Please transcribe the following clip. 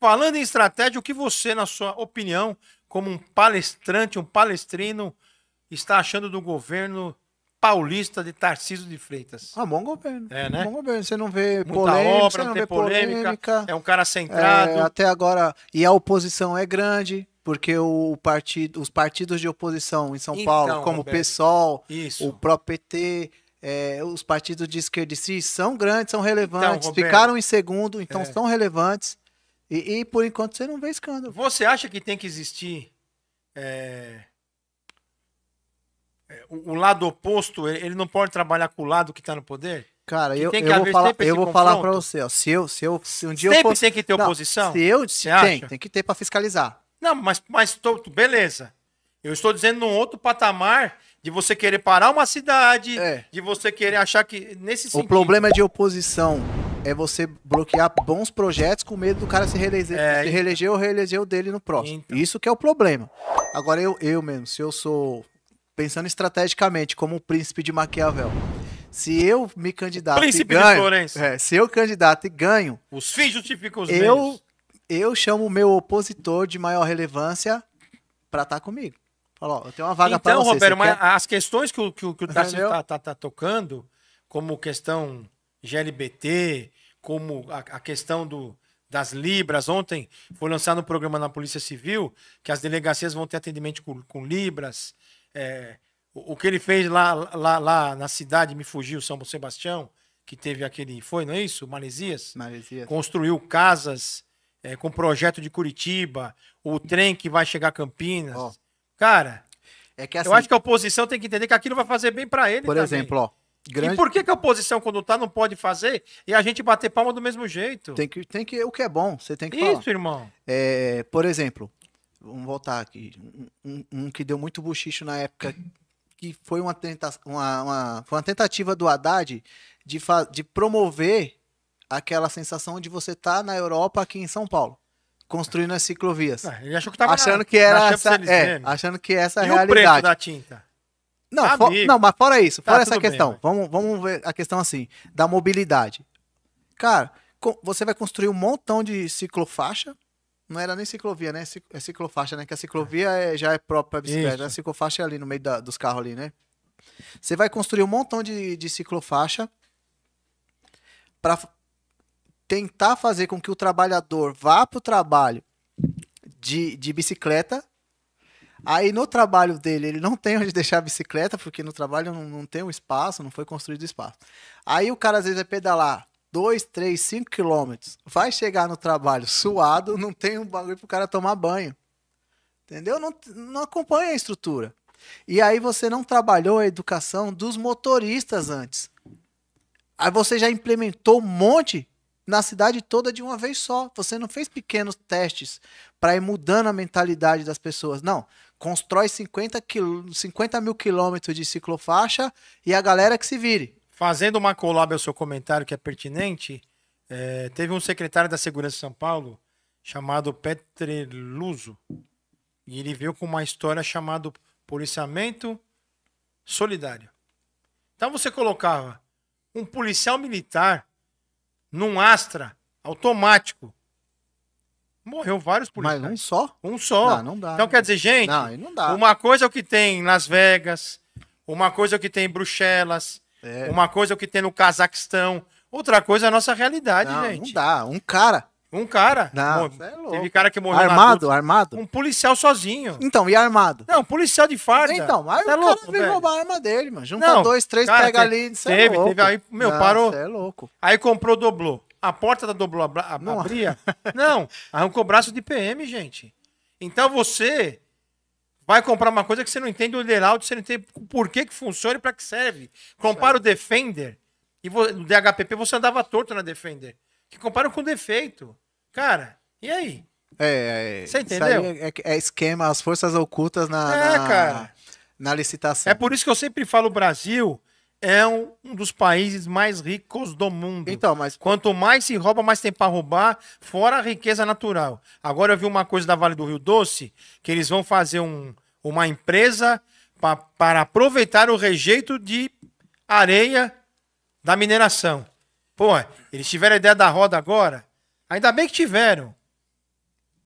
Falando em estratégia, o que você, na sua opinião, como um palestrante, um palestrino, está achando do governo paulista de Tarcísio de Freitas? Ah, bom governo. É, né? Bom governo. Você não vê Muita polêmica, obra, não, não tem polêmica, polêmica, É um cara centrado. É, até agora. E a oposição é grande porque o partido, os partidos de oposição em São então, Paulo, como Roberto, o PSOL, isso. o próprio PT, é, os partidos de esquerda e si são grandes, são então, relevantes, então, Roberto, ficaram em segundo, então é. são relevantes. E, e, por enquanto você não vê escândalo. Você acha que tem que existir é... é o, o, lado oposto? Ele não pode trabalhar com o lado que está no poder? Cara, que eu, eu vou falar, eu vou falar para você, ó, se eu, se eu, se um dia sempre eu tem que ter oposição. Não, se eu, se tem, acha? tem que ter para fiscalizar. Não, mas, mas tô, beleza. Eu estou dizendo num outro patamar de você querer parar uma cidade, é. de você querer achar que nesse sentido. O problema é de oposição é você bloquear bons projetos com medo do cara se reeleger, é, se reeleger ou reeleger o dele no próximo. Então. Isso que é o problema. Agora, eu, eu mesmo, se eu sou. Pensando estrategicamente, como o príncipe de Maquiavel. Se eu me candidato e ganho, é, se eu candidato e ganho, os fins justificam os eu, meios. Eu chamo o meu opositor de maior relevância para estar tá comigo. Fala, ó, eu tenho uma vaga então, para você. Então, Roberto, você mas quer? as questões que o que o, que o tá, tá, tá tocando, como questão GLBT, como a, a questão do, das libras. Ontem foi lançado um programa na Polícia Civil que as delegacias vão ter atendimento com, com libras. É, o, o, que ele fez lá, lá, lá na cidade, me fugiu, São Sebastião, que teve aquele, foi, não é isso? Malesias? Malesias. Construiu casas é, com projeto de Curitiba, o trem que vai chegar a Campinas. Oh. Cara, é que, assim, eu acho que a oposição tem que entender que aquilo vai fazer bem para ele Por também. exemplo, ó, Grande... E por que, que a oposição, quando tá, não pode fazer e a gente bater palma do mesmo jeito? Tem que, tem que o que é bom, você tem que Isso, falar. Isso, irmão. É, por exemplo, vamos voltar aqui, um, um que deu muito buchicho na época, que foi uma, tenta, uma, uma, foi uma tentativa do Haddad de, fa, de promover aquela sensação de você estar tá na Europa aqui em São Paulo construindo as ciclovias. É, ele achou que tava achando na, que era essa, é, achando que essa é e realidade. o preço da tinta? Não, tá for, não, mas fora isso, tá fora tá, essa questão, bem, vamos, vamos ver a questão assim, da mobilidade. Cara, você vai construir um montão de ciclofaixa, não era nem ciclovia, né? É ciclofaixa, né? Que a ciclovia é, já é própria para bicicleta, né? a ciclofaixa é ali no meio da, dos carros ali, né? Você vai construir um montão de, de ciclofaixa para tentar fazer com que o trabalhador vá para o trabalho de, de bicicleta Aí no trabalho dele, ele não tem onde deixar a bicicleta, porque no trabalho não, não tem um espaço, não foi construído espaço. Aí o cara às vezes vai pedalar 2, 3, 5 quilômetros, vai chegar no trabalho suado, não tem um bagulho pro cara tomar banho. Entendeu? Não, não acompanha a estrutura. E aí você não trabalhou a educação dos motoristas antes. Aí você já implementou um monte na cidade toda de uma vez só. Você não fez pequenos testes para ir mudando a mentalidade das pessoas. Não. Constrói 50, quil... 50 mil quilômetros de ciclofaixa e a galera que se vire. Fazendo uma colab ao seu comentário que é pertinente, é, teve um secretário da Segurança de São Paulo chamado Petreluso. E ele veio com uma história chamada policiamento solidário. Então você colocava um policial militar num Astra automático. Morreu vários policiais. Mas um só? Um só. Não, não dá. Então não. quer dizer, gente, não, não dá. uma coisa é o que tem em Las Vegas, uma coisa é o que tem em Bruxelas, é. uma coisa é o que tem no Cazaquistão, outra coisa é a nossa realidade, não, gente. Não dá. Um cara um cara. Não, é louco. Teve cara que morreu Armado, armado? Um policial sozinho. Então, e armado? Não, um policial de farda. Então, aí é o cara louco, veio roubar a arma dele, mano. Junta não, dois, três, cara, pega teve, ali. Cê teve, é teve. Aí, meu, não, parou. é louco. Aí comprou, dobrou. A porta da dobrou, abria. Não. não, arrancou braço de PM, gente. Então você vai comprar uma coisa que você não entende o layout, você não entende o porquê que funciona e pra que serve. Compara o Defender. E no DHPP você andava torto na Defender que comparam com defeito. Cara, e aí? É, é. Você entendeu? É, é, é, esquema, as forças ocultas na, é, na, cara. na licitação. É por isso que eu sempre falo: o Brasil é um, um, dos países mais ricos do mundo. Então, mas. Quanto mais se rouba, mais tem para roubar, fora a riqueza natural. Agora eu vi uma coisa da Vale do Rio Doce, que eles vão fazer um, uma empresa pra, para aproveitar o rejeito de areia da mineração. Pô, eles tiveram a ideia da roda agora. Ainda bem que tiveram.